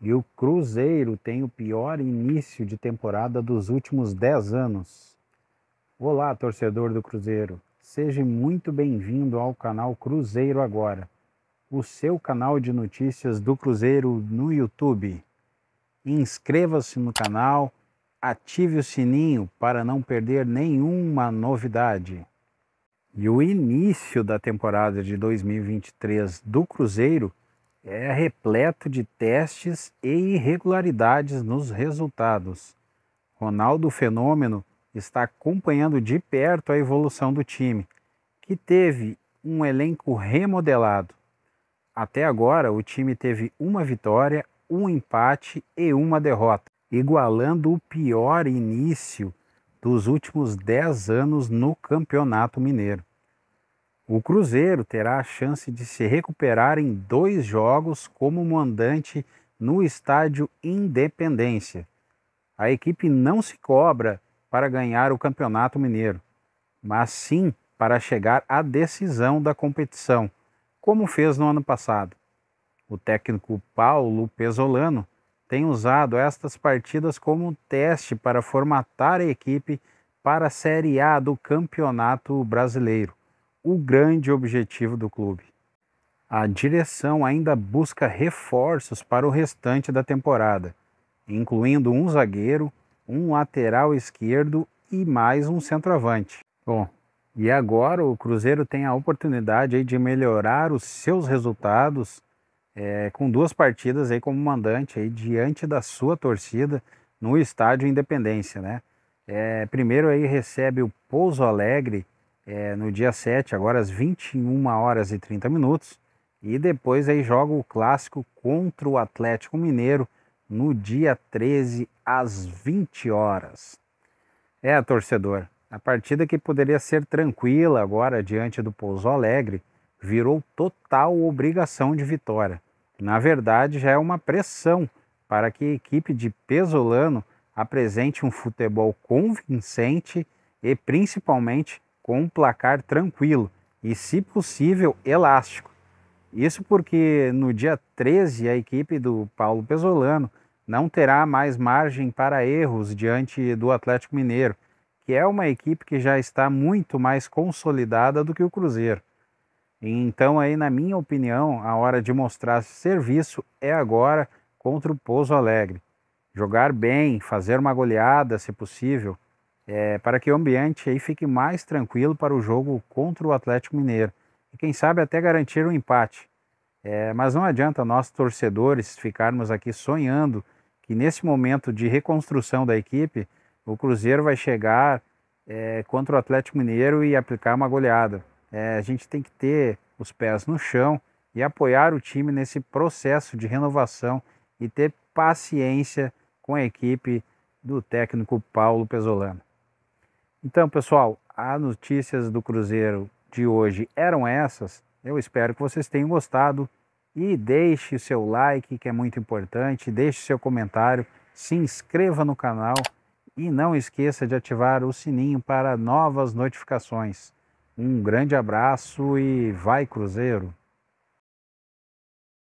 E o Cruzeiro tem o pior início de temporada dos últimos 10 anos. Olá, torcedor do Cruzeiro. Seja muito bem-vindo ao canal Cruzeiro Agora, o seu canal de notícias do Cruzeiro no YouTube. Inscreva-se no canal, ative o sininho para não perder nenhuma novidade. E o início da temporada de 2023 do Cruzeiro é repleto de testes e irregularidades nos resultados. Ronaldo Fenômeno está acompanhando de perto a evolução do time, que teve um elenco remodelado. Até agora, o time teve uma vitória, um empate e uma derrota, igualando o pior início dos últimos 10 anos no Campeonato Mineiro. O Cruzeiro terá a chance de se recuperar em dois jogos como mandante no estádio Independência. A equipe não se cobra para ganhar o Campeonato Mineiro, mas sim para chegar à decisão da competição, como fez no ano passado. O técnico Paulo Pesolano tem usado estas partidas como teste para formatar a equipe para a Série A do Campeonato Brasileiro o grande objetivo do clube. A direção ainda busca reforços para o restante da temporada, incluindo um zagueiro, um lateral esquerdo e mais um centroavante. Bom, e agora o Cruzeiro tem a oportunidade de melhorar os seus resultados é, com duas partidas aí como mandante aí, diante da sua torcida no estádio Independência, né? É, primeiro aí recebe o Pouso Alegre é, no dia 7, agora às 21 horas e 30 minutos. E depois aí joga o clássico contra o Atlético Mineiro no dia 13 às 20 horas. É, torcedor, a partida que poderia ser tranquila agora diante do Pouso Alegre virou total obrigação de vitória. Na verdade, já é uma pressão para que a equipe de Pesolano apresente um futebol convincente e principalmente com um placar tranquilo e, se possível, elástico. Isso porque no dia 13 a equipe do Paulo Pesolano não terá mais margem para erros diante do Atlético Mineiro, que é uma equipe que já está muito mais consolidada do que o Cruzeiro. Então aí, na minha opinião, a hora de mostrar serviço é agora contra o Pouso Alegre. Jogar bem, fazer uma goleada, se possível, é, para que o ambiente aí fique mais tranquilo para o jogo contra o Atlético Mineiro e quem sabe até garantir um empate. É, mas não adianta nós torcedores ficarmos aqui sonhando que nesse momento de reconstrução da equipe o Cruzeiro vai chegar é, contra o Atlético Mineiro e aplicar uma goleada. a gente tem que ter os pés no chão e apoiar o time nesse processo de renovação e ter paciência com a equipe do técnico Paulo Pesolano. Então, pessoal, as notícias do Cruzeiro de hoje eram essas. Eu espero que vocês tenham gostado e deixe o seu like, que é muito importante, deixe seu comentário, se inscreva no canal e não esqueça de ativar o sininho para novas notificações. Um grande abraço e vai Cruzeiro!